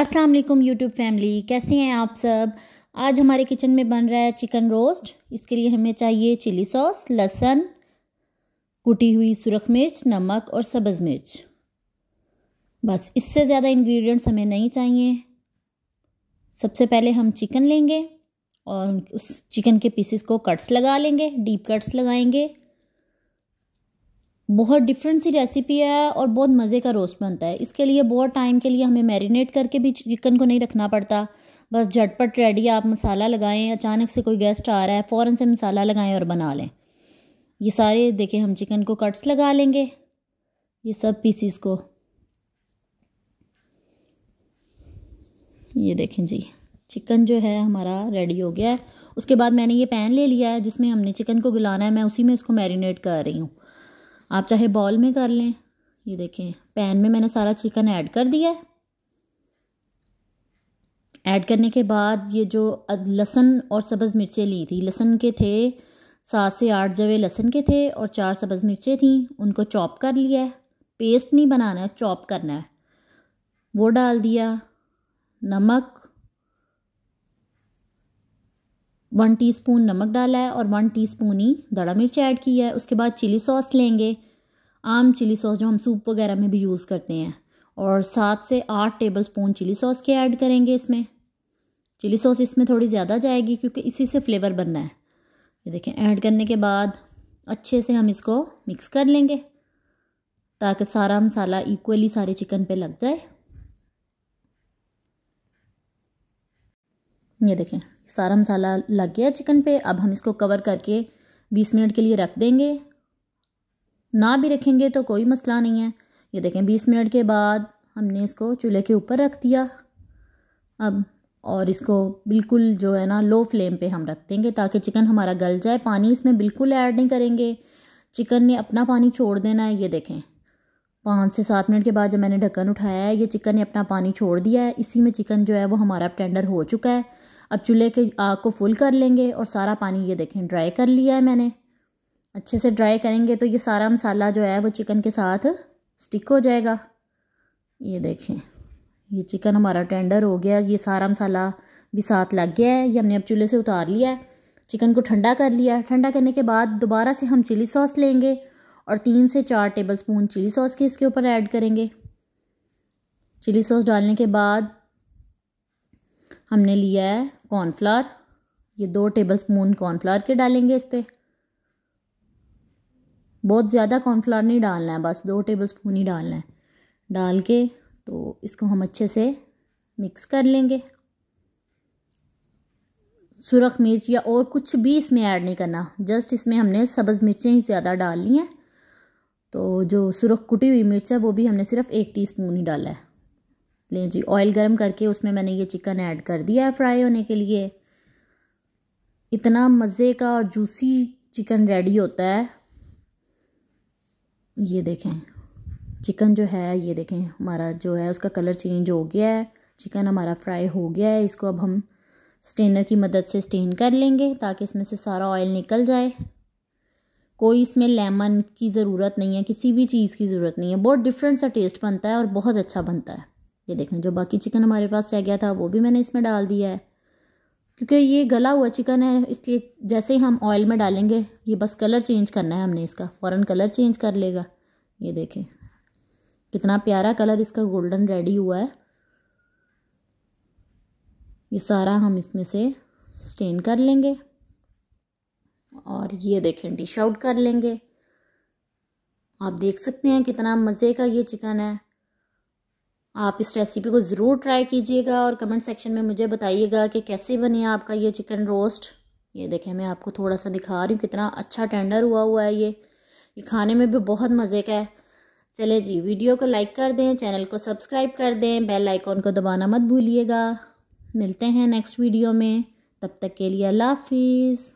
अस्सलाम वालेकुम YouTube family कैसे हैं आप सब आज हमारे किचन में बन रहा है चिकन रोस्ट इसके लिए हमें चाहिए चिली सॉस लहसन कुटी हुई सुरख मिर्च नमक और सब्ज़ मिर्च बस इससे ज़्यादा इंग्रेडिएंट्स हमें नहीं चाहिए सबसे पहले हम चिकन लेंगे और उस चिकन के पीसेस को कट्स लगा लेंगे डीप कट्स लगाएंगे बहुत डिफरेंट सी रेसिपी है और बहुत मज़े का रोस्ट बनता है इसके लिए बहुत टाइम के लिए हमें मैरिनेट करके भी चिकन को नहीं रखना पड़ता बस झटपट रेडी आप मसाला लगाएं अचानक से कोई गेस्ट आ रहा है फ़ौरन से मसाला लगाएं और बना लें ये सारे देखें हम चिकन को कट्स लगा लेंगे ये सब पीसीस को ये देखें जी चिकन जो है हमारा रेडी हो गया है उसके बाद मैंने ये पैन ले लिया है जिसमें हमने चिकन को गलाना है मैं उसी में इसको मैरिनेट कर रही हूँ आप चाहे बॉल में कर लें ये देखें पैन में मैंने सारा चिकन ऐड कर दिया है ऐड करने के बाद ये जो लहसन और सब्ज़ मिर्चें ली थी लहसन के थे सात से आठ जवे लहसन के थे और चार सब्ज़ मिर्चें थी उनको चॉप कर लिया पेस्ट नहीं बनाना है चॉप करना है वो डाल दिया नमक वन टीस्पून नमक डाला है और वन टीस्पून ही दड़ा मिर्च ऐड की है उसके बाद चिली सॉस लेंगे आम चिली सॉस जो हम सूप वगैरह में भी यूज़ करते हैं और सात से आठ टेबल स्पून चिली सॉस के ऐड करेंगे इसमें चिली सॉस इसमें थोड़ी ज़्यादा जाएगी क्योंकि इसी से फ्लेवर बनना है ये देखें ऐड करने के बाद अच्छे से हम इसको मिक्स कर लेंगे ताकि सारा मसाला इक्वली सारे चिकन पे लग जाए ये देखें सारा मसाला लग गया चिकन पे अब हम इसको कवर करके बीस मिनट के लिए रख देंगे ना भी रखेंगे तो कोई मसला नहीं है ये देखें बीस मिनट के बाद हमने इसको चूल्हे के ऊपर रख दिया अब और इसको बिल्कुल जो है ना लो फ्लेम पे हम रख देंगे ताकि चिकन हमारा गल जाए पानी इसमें बिल्कुल ऐड नहीं करेंगे चिकन ने अपना पानी छोड़ देना है ये देखें पाँच से सात मिनट के बाद जब मैंने ढक्कन उठाया है ये चिकन ने अपना पानी छोड़ दिया है इसी में चिकन जो है वो हमारा टेंडर हो चुका है अब चूल्हे की आग को फुल कर लेंगे और सारा पानी ये देखें ड्राई कर लिया है मैंने अच्छे से ड्राई करेंगे तो ये सारा मसाला जो है वो चिकन के साथ स्टिक हो जाएगा ये देखें ये चिकन हमारा टेंडर हो गया ये सारा मसाला भी साथ लग गया है ये हमने अब चूल्हे से उतार लिया है चिकन को ठंडा कर लिया है ठंडा करने के बाद दोबारा से हम चिली सॉस लेंगे और तीन से चार टेबल स्पून चिली सॉस के इसके ऊपर ऐड करेंगे चिली सॉस डालने के बाद हमने लिया है कॉर्नफ्लावर ये दो टेबल स्पून कॉर्नफ्लावर के डालेंगे इस पर बहुत ज़्यादा कॉर्नफ्लावर नहीं डालना है बस दो टेबल स्पून ही डालना है डाल के तो इसको हम अच्छे से मिक्स कर लेंगे सुरख मिर्च या और कुछ भी इसमें ऐड नहीं करना जस्ट इसमें हमने सब्ज़ मिर्चें ही ज़्यादा डालनी हैं तो जो सुरख कुटी हुई मिर्च है वो भी हमने सिर्फ़ एक टीस्पून ही डाला है लें जी ऑयल गर्म करके उसमें मैंने ये चिकन ऐड कर दिया है फ्राई होने के लिए इतना मज़े का और जूसी चिकन रेडी होता है ये देखें चिकन जो है ये देखें हमारा जो है उसका कलर चेंज हो गया है चिकन हमारा फ्राई हो गया है इसको अब हम स्टेनर की मदद से स्टेन कर लेंगे ताकि इसमें से सारा ऑयल निकल जाए कोई इसमें लेमन की ज़रूरत नहीं है किसी भी चीज़ की ज़रूरत नहीं है बहुत डिफरेंट सा टेस्ट बनता है और बहुत अच्छा बनता है ये देखें जो बाकी चिकन हमारे पास रह गया था वो भी मैंने इसमें डाल दिया है क्योंकि ये गला हुआ चिकन है इसलिए जैसे ही हम ऑयल में डालेंगे ये बस कलर चेंज करना है हमने इसका फ़ौरन कलर चेंज कर लेगा ये देखें कितना प्यारा कलर इसका गोल्डन रेडी हुआ है ये सारा हम इसमें से स्टेन कर लेंगे और ये देखें डिश आउट कर लेंगे आप देख सकते हैं कितना मज़े का ये चिकन है आप इस रेसिपी को ज़रूर ट्राई कीजिएगा और कमेंट सेक्शन में मुझे बताइएगा कि कैसे बने आपका ये चिकन रोस्ट ये देखें मैं आपको थोड़ा सा दिखा रही हूँ कितना अच्छा टेंडर हुआ हुआ है ये ये खाने में भी बहुत मज़े का है चले जी वीडियो को लाइक कर दें चैनल को सब्सक्राइब कर दें बेल आइकॉन को दबाना मत भूलिएगा मिलते हैं नेक्स्ट वीडियो में तब तक के लिए अल्लाह हाफिज़